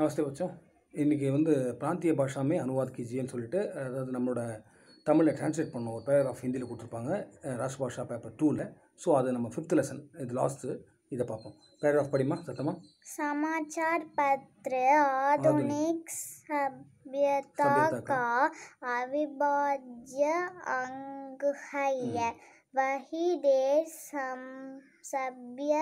நமஸ்தே பச்சோம் இன்றைக்கி வந்து பிராந்திய பாஷாமே அனுவாத் கீஜியன்னு சொல்லிட்டு அதாவது நம்மளோட தமிழில் டிரான்ஸ்லேட் பண்ண ஒரு ஆஃப் ஹிந்தியில் கொடுத்துருப்பாங்க ராஷ் பாஷா பேப்பர் டூவில் ஸோ அது நம்ம ஃபிஃப்த் லெசன் இது லாஸ்ட்டு இதை பார்ப்போம் ஆஃப் படிமா சத்தமா சமாச்சார் பத்ர ஆதுனிக் சப்யதாக்கா அவிபாஜ்ய अविभाज्य வஹிதே சம் वही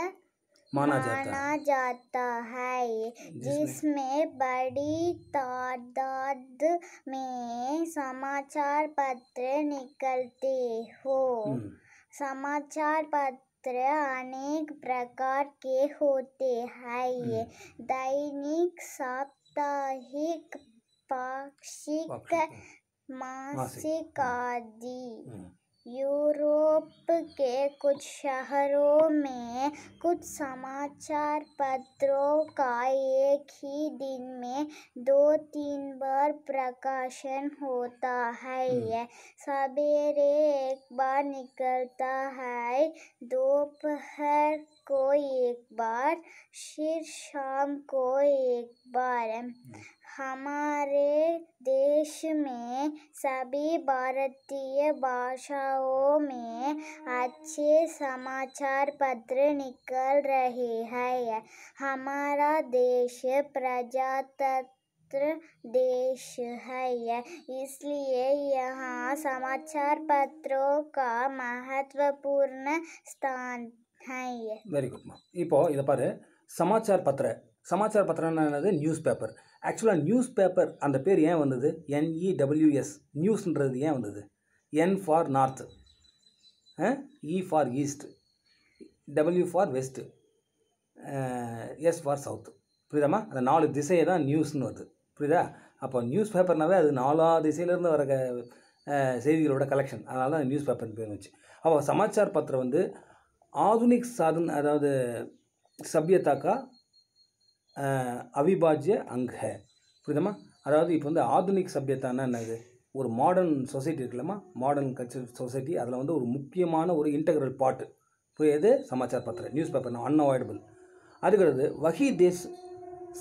माना जाता माना जाता है जिसमें बड़ी तादाद में समाचार पत्र निकलते हो हम्म। समाचार पत्र अनेक प्रकार के होते हैं हम्म। दैनिक साप्ताहिक पाक्षिक हाँ। मासिक हाँ। आदि हम्म। यूरोप के कुछ शहरों में कुछ समाचार पत्रों का एक ही दिन में दो तीन बार प्रकाशन होता है हम्म। यह सवेरे एक बार निकलता है दोपहर को एक बार फिर शाम को एक बार हम्म। हमारे देश में सभी भारतीय भाषाओं में अच्छे समाचार पत्र निकल रहे हैं हमारा देश प्रजातंत्र देश है इसलिए यहाँ समाचार पत्रों का महत्वपूर्ण स्थान है वेरी गुड इ சமாச்சார் பத்திர சமாச்சார் பத்திரம்னா என்னது நியூஸ் பேப்பர் ஆக்சுவலாக நியூஸ் பேப்பர் அந்த பேர் ஏன் வந்தது என்இடபிள்யூஎஸ் நியூஸ்ன்றது e ஏன் வந்தது N for north E for east W for west S for south புரியுதாம்மா அந்த நாலு திசையை தான் நியூஸ்னு வருது புரியுதா அப்போ நியூஸ் பேப்பர்னாவே அது நாலா திசையிலேருந்து வர செய்திகளோட கலெக்ஷன் அதனால தான் நியூஸ் பேப்பர்னு பேர் வந்துச்சு அப்போ சமாச்சார் பத்திரம் வந்து ஆதுனிக் சாதன் அதாவது சபியத்தா கா அவிபாஜ்ய அங் ஹே அதாவது இப்போ வந்து ஆதுனிக் சபியத்தானா என்னது ஒரு மாடர்ன் சொசைட்டி இருக்குல்லம்மா மாடர்ன் கல்ச்சர் சொசைட்டி அதில் வந்து ஒரு முக்கியமான ஒரு இன்டகிரல் பாட்டு எது சமாச்சார பத்திரம் நியூஸ் பேப்பர் நான் அன்அவாய்டபுள் அதுக்கிறது வகி தேஸ்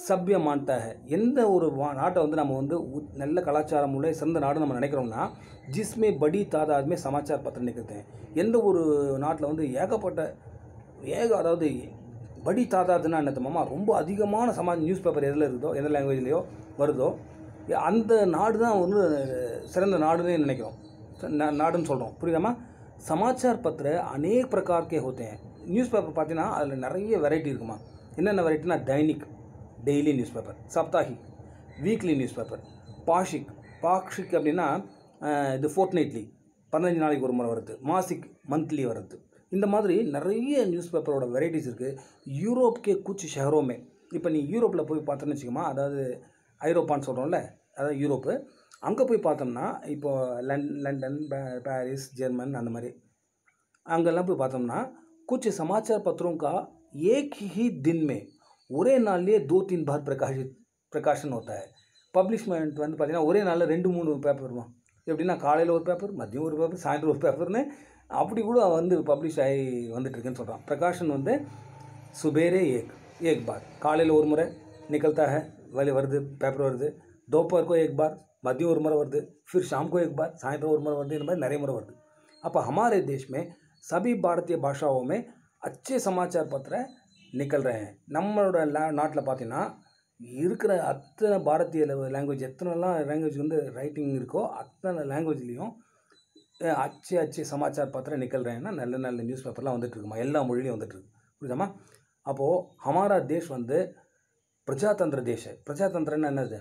சபியமான்தாக எந்த ஒரு நாட்டை வந்து நம்ம வந்து நல்ல கலாச்சாரம் உள்ள சிறந்த நாடு நம்ம நினைக்கிறோம்னா ஜிஸ்மே படி தாதாதுமே சமாச்சார பத்திரம் நிற்கிறது எந்த ஒரு நாட்டில் வந்து ஏகப்பட்ட ஏக அதாவது படி தாதாதுன்னா என்ன தம்மா ரொம்ப அதிகமான சமாஜ் நியூஸ் பேப்பர் எதில் இருக்குதோ எந்த லாங்குவேஜ்லேயோ வருதோ அந்த நாடு தான் வந்து சிறந்த நாடுன்னு நினைக்கிறோம் நாடுன்னு சொல்கிறோம் புரியுதாமா சமாச்சார் பத்திர அநேக பிரகார்க்கே ஹோத்தேன் நியூஸ் பேப்பர் பார்த்தீங்கன்னா அதில் நிறைய வெரைட்டி இருக்குமா என்னென்ன வெரைட்டினா தைனிக் டெய்லி நியூஸ் பேப்பர் சப்தாஹிக் வீக்லி நியூஸ் பேப்பர் பாஷிக் பாக்ஷிக் அப்படின்னா இது ஃபோர்ட் நைட்லி பதினஞ்சு நாளைக்கு ஒரு முறை வருது மாசிக் மந்த்லி வருது இந்த மாதிரி நிறைய நியூஸ் பேப்பரோட வெரைட்டிஸ் இருக்குது யூரோப்கே கூச்சி ஷெஹரோமே இப்போ நீ யூரோப்பில் போய் பார்த்தோன்னு வச்சுக்கோமா அதாவது ஐரோப்பான்னு சொல்கிறோம்ல அதாவது யூரோப்பு அங்கே போய் பார்த்தோம்னா இப்போது லண்ட் லண்டன் பாரிஸ் ஜெர்மன் அந்த மாதிரி அங்கெல்லாம் போய் பார்த்தோம்னா கூச்சி சமாச்சார பத்திரம் கா ஏக் ஹி தின்மே ஒரே நாள்லேயே தோ தீன் பார் பிரகாஷ் பிரகாஷன் ஹோத்தா பப்ளிஷ்மெண்ட் வந்து பார்த்திங்கன்னா ஒரே நாளில் ரெண்டு மூணு பேப்பர் வரும் எப்படின்னா காலையில் ஒரு பேப்பர் மதியம் ஒரு பேப்பர் சாயந்தரம் ஒரு பேப்பர்னு அப்படி கூட வந்து பப்ளிஷ் ஆகி வந்துட்டுருக்குன்னு சொல்கிறான் பிரகாஷன் வந்து சுபேரே ஏக் ஏக் பார் காலையில் ஒரு முறை நிகழ்த்தாக வலி வருது பேப்பர் வருது தோப்பருக்கோ ஏக் பார் மதியம் ஒரு முறை வருது ஃபிர் ஷாம்கோ ஏக் பார் சாயந்தரம் ஒரு முறை வருது இந்த மாதிரி நிறைய முறை வருது அப்போ ஹமாரே தேஷ்மே சபி பாரதிய பாஷாவுமே அச்சே சமாச்சார अच्छे समाचार நம்மளோட லே நாட்டில் பார்த்தீங்கன்னா இருக்கிற அத்தனை பாரதிய லாங்குவேஜ் எத்தனைலாம் லாங்குவேஜ் வந்து ரைட்டிங் இருக்கோ அத்தனை லாங்குவேஜ்லேயும் அச்சு அச்சு சமாச்சார் பத்திரம் நிக்கல் ரேன்னா நல்ல நல்ல நியூஸ் பேப்பர்லாம் வந்துட்டுருக்குமா எல்லா மொழிலையும் வந்துட்டுருக்கு புரியுதாம்மா அப்போது ஹமாரா தேஷ் வந்து பிரஜாதந்திர தேஷ் பிரஜாதந்திரன்னா என்னது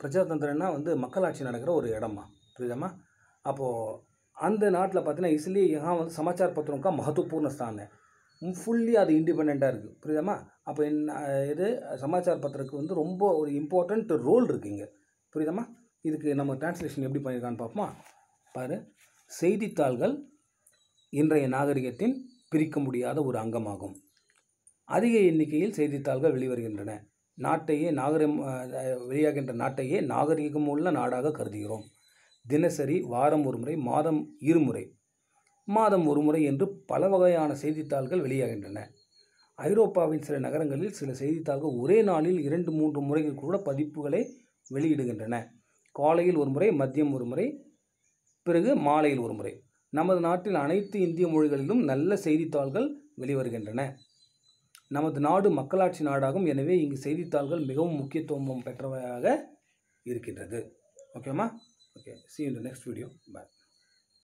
பிரஜாதந்திரன்னா வந்து மக்களாட்சி நடக்கிற ஒரு இடமா புரியுதாம்மா அப்போது அந்த நாட்டில் பார்த்தீங்கன்னா இஸ்லி யஹான் வந்து சமாச்சார் பத்திரம்க்கா மகத்துவபூர்ண ஸ்தான ஃபுல்லி அது இண்டிபெண்ட்டாக இருக்குது புரியுதாம்மா அப்போ என்ன இது சமாச்சார் பத்திரத்துக்கு வந்து ரொம்ப ஒரு இம்பார்ட்டண்ட் ரோல் இருக்குது இங்கே புரியுதாம்மா இதுக்கு நம்ம டிரான்ஸ்லேஷன் எப்படி பண்ணியிருக்கான்னு பார்ப்போமா பாரு செய்தித்தாள்கள் இன்றைய நாகரிகத்தின் பிரிக்க முடியாத ஒரு அங்கமாகும் அதிக எண்ணிக்கையில் செய்தித்தாள்கள் வெளிவருகின்றன நாட்டையே நாகரிகம் வெளியாகின்ற நாட்டையே நாகரிகம் உள்ள நாடாக கருதுகிறோம் தினசரி வாரம் ஒரு முறை மாதம் இருமுறை மாதம் ஒரு முறை என்று பல வகையான செய்தித்தாள்கள் வெளியாகின்றன ஐரோப்பாவின் சில நகரங்களில் சில செய்தித்தாள்கள் ஒரே நாளில் இரண்டு மூன்று முறைகள் கூட பதிப்புகளை வெளியிடுகின்றன காலையில் ஒரு முறை மதியம் ஒரு முறை பிறகு மாலையில் ஒரு முறை நமது நாட்டில் அனைத்து இந்திய மொழிகளிலும் நல்ல செய்தித்தாள்கள் வெளிவருகின்றன நமது நாடு மக்களாட்சி நாடாகும் எனவே இங்கு செய்தித்தாள்கள் மிகவும் முக்கியத்துவம் பெற்றவையாக இருக்கின்றது ஓகேம்மா ஓகே சி இந்த நெக்ஸ்ட் வீடியோ பாய்